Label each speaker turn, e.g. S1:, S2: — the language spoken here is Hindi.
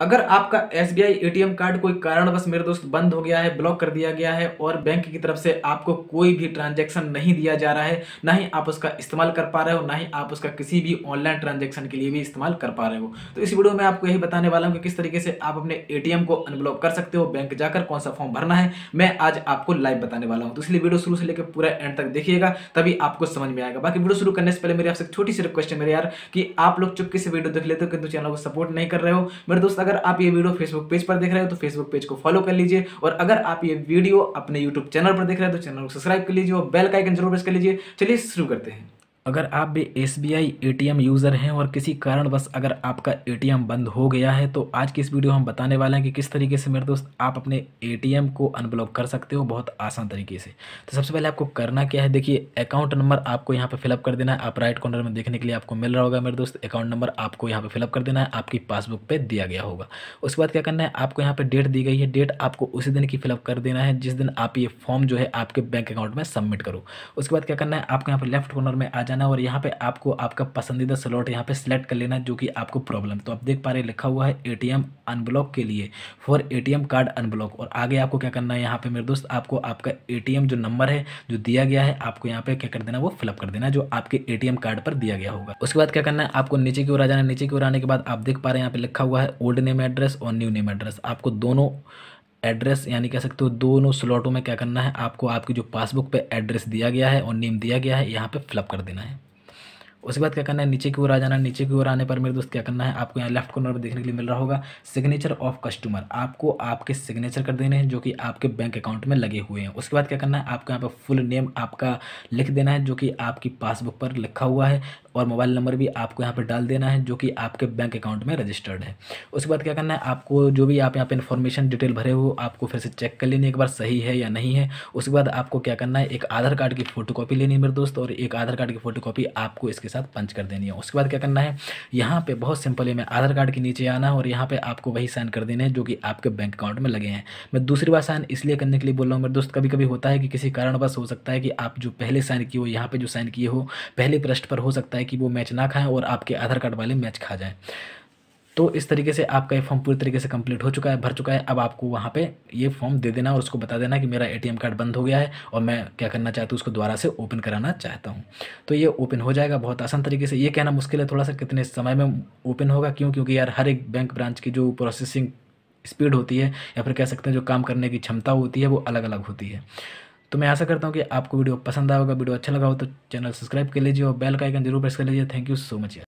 S1: अगर आपका एस बी एम कार्ड कोई कारणवश मेरे दोस्त बंद हो गया है ब्लॉक कर दिया गया है और बैंक की तरफ से आपको कोई भी ट्रांजैक्शन नहीं दिया जा रहा है ना ही आप उसका इस्तेमाल कर पा रहे हो ना ही आप उसका किसी भी ऑनलाइन ट्रांजैक्शन के लिए भी इस्तेमाल कर पा रहे हो तो इस वीडियो में आपको यही बताने वाला हूँ कि किस तरीके से आप अपने ए को अनब्लॉक कर सकते हो बैंक जाकर कौन सा फॉर्म भरना है मैं आज आपको लाइव बताने वाला हूँ तो इसलिए वीडियो शुरू से लेकर पूरा एंड तक देखिएगा तभी आपको समझ में आएगा बाकी वीडियो शुरू करने से पहले मेरी आपसे छोटी सी रिक्वेस्ट है मेरे यार कि आप लोग चुपके से वीडियो देख लेते हो किंतु चैनल को सपोर्ट नहीं कर रहे हो मेरे दोस्त अगर आप ये वीडियो फेसबुक पेज पर देख रहे हो तो फेसबुक पेज को फॉलो कर लीजिए और अगर आप ये वीडियो अपने यूट्यूब चैनल पर देख रहे हो तो चैनल को सब्सक्राइब कर लीजिए और बेल का आइकन जरूर प्रेस कर लीजिए चलिए शुरू करते हैं अगर आप भी S B I A T M user हैं और किसी कारणवश अगर आपका ए टी एम बंद हो गया है तो आज की इस वीडियो हम बताने वाले हैं कि किस तरीके से मेरे दोस्त आप अपने ए टी एम को अनब्लॉक कर सकते हो बहुत आसान तरीके से तो सबसे पहले आपको करना क्या है देखिए अकाउंट नंबर आपको यहाँ पर फिलअप कर देना है आप राइट कॉर्नर में देखने के लिए आपको मिल रहा होगा मेरे दोस्त अकाउंट नंबर आपको यहाँ पर फिलअप कर देना है आपकी पासबुक पर दिया गया होगा उसके बाद क्या करना है आपको यहाँ पर डेट दी गई है डेट आपको उसी दिन की फिलअप कर देना है जिस दिन आप ये फॉर्म जो है आपके बैंक अकाउंट में सबमिट करो उसके बाद क्या करना है आपको यहाँ पर लेफ्ट कॉर्नर में आ जाना जाना और यहाँ पे आपको आपका पसंदीदा स्लॉट यहाँ पे सेलेक्ट कर लेना जो कि आपको प्रॉब्लम तो आप देख पा रहे लिखा हुआ है एटीएम अनब्लॉक के लिए फॉर एटीएम कार्ड अनब्लॉक और आगे आपको क्या करना है यहाँ पे मेरे दोस्त आपको आपका एटीएम जो नंबर है जो दिया गया है आपको यहाँ पे क्या कर देना वो फिलअप कर देना जो आपके एटीएम कार्ड पर दिया गया होगा उसके बाद क्या करना है आपको नीचे की ओर आ जाना नीचे की ओर आने के बाद आप देख पा रहे हैं यहाँ पे लिखा हुआ है ओल्ड नेम एड्रेस और न्यू नेम एड्रेस आपको दोनों एड्रेस यानी कह सकते हो दोनों स्लॉटों में क्या करना है आपको आपकी जो पासबुक पे एड्रेस दिया गया है और नेम दिया गया है यहाँ पे फ्लप कर देना है उसके बाद क्या करना है नीचे की ओर आ जाना नीचे की ओर आने पर मेरे दोस्त क्या करना है आपको यहाँ लेफ्ट कॉर्नर पर देखने के लिए मिल रहा होगा सिग्नेचर ऑफ कस्टमर आपको आपके सिग्नेचर कर देने हैं जो कि आपके बैंक अकाउंट में लगे हुए हैं उसके बाद क्या करना है आपको यहाँ पर फुल नेम आपका लिख देना है जो कि आपकी पासबुक पर लिखा हुआ है और मोबाइल नंबर भी आपको यहाँ पर डाल देना है जो कि आपके बैंक अकाउंट में रजिस्टर्ड है उसके बाद क्या करना है आपको जो भी आप यहाँ पर इन्फॉर्मेशन डिटेल भरे हो आपको फिर से चेक कर लेनी है एक बार सही है या नहीं है उसके बाद आपको क्या करना है एक आधार कार्ड की फोटो लेनी है मेरे दोस्त और एक आधार कार्ड की फोटो आपको इसके साथ पंच कर देनी है उसके बाद क्या करना है यहाँ पर बहुत सिंपल है मैं आधार कार्ड के नीचे आना और यहाँ पर आपको वही साइन कर देने हैं जो कि आपके बैंक अकाउंट में लगे हैं मैं दूसरी बार साइन इसलिए करने के लिए बोल रहा हूँ मेरे दोस्त कभी कभी होता है कि किसी कारणवश हो सकता है कि आप जो पहले साइन किए हो यहाँ पर जो साइन किए हो पहले पृष्ठ पर हो सकता है है कि वो मैच ना खाएं और आपके आधार कार्ड वाले मैच खा जाएं तो इस तरीके से आपका ये फॉर्म पूरी तरीके से कंप्लीट हो चुका है भर चुका है अब आपको वहाँ पे ये फॉर्म दे देना और उसको बता देना कि मेरा एटीएम कार्ड बंद हो गया है और मैं क्या करना चाहता हूँ उसको दोबारा से ओपन कराना चाहता हूँ तो ये ओपन हो जाएगा बहुत आसान तरीके से ये कहना मुश्किल है थोड़ा सा कितने समय में ओपन होगा क्यों क्योंकि यार हर एक बैंक ब्रांच की जो प्रोसेसिंग स्पीड होती है या फिर कह सकते हैं जो काम करने की क्षमता होती है वो अलग अलग होती है तो मैं आशा करता हूँ कि आपको वीडियो पसंद आएगा वीडियो अच्छा लगा हो तो चैनल सब्सक्राइब कर लीजिए और बेल का आइकन जरूर प्रेस कर लीजिए थैंक यू सो मच